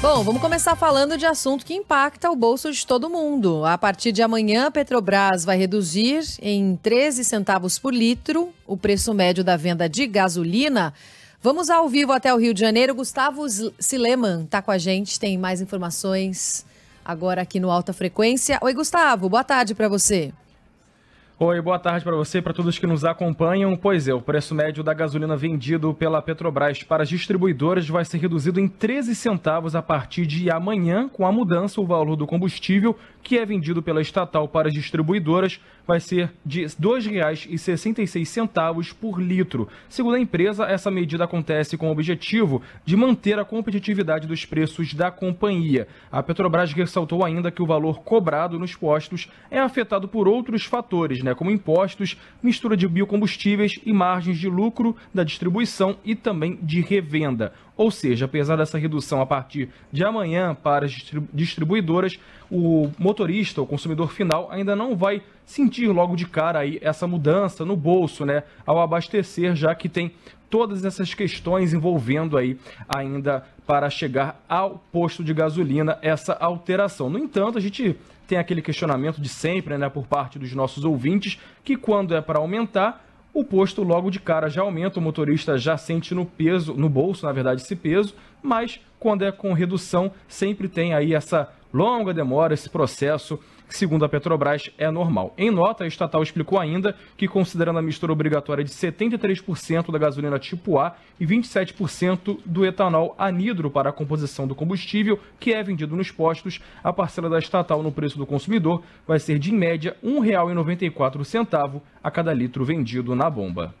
Bom, vamos começar falando de assunto que impacta o bolso de todo mundo. A partir de amanhã, a Petrobras vai reduzir em 13 centavos por litro o preço médio da venda de gasolina. Vamos ao vivo até o Rio de Janeiro. Gustavo Sileman está com a gente, tem mais informações agora aqui no Alta Frequência. Oi, Gustavo, boa tarde para você. Oi, boa tarde para você, para todos que nos acompanham. Pois é, o preço médio da gasolina vendido pela Petrobras para as distribuidoras vai ser reduzido em 13 centavos a partir de amanhã, com a mudança, o valor do combustível que é vendido pela estatal para as distribuidoras vai ser de R$ 2,66 por litro. Segundo a empresa, essa medida acontece com o objetivo de manter a competitividade dos preços da companhia. A Petrobras ressaltou ainda que o valor cobrado nos postos é afetado por outros fatores né, como impostos, mistura de biocombustíveis e margens de lucro da distribuição e também de revenda. Ou seja, apesar dessa redução a partir de amanhã para as distribuidoras, o motorista, o consumidor final, ainda não vai sentir logo de cara aí essa mudança no bolso, né, ao abastecer, já que tem todas essas questões envolvendo aí ainda para chegar ao posto de gasolina essa alteração. No entanto, a gente tem aquele questionamento de sempre, né, por parte dos nossos ouvintes, que quando é para aumentar, o posto logo de cara já aumenta, o motorista já sente no peso, no bolso, na verdade, esse peso, mas quando é com redução, sempre tem aí essa longa demora esse processo que, segundo a Petrobras, é normal. Em nota, a estatal explicou ainda que, considerando a mistura obrigatória de 73% da gasolina tipo A e 27% do etanol anidro para a composição do combustível que é vendido nos postos, a parcela da estatal no preço do consumidor vai ser de, em média, R$ 1,94 a cada litro vendido na bomba.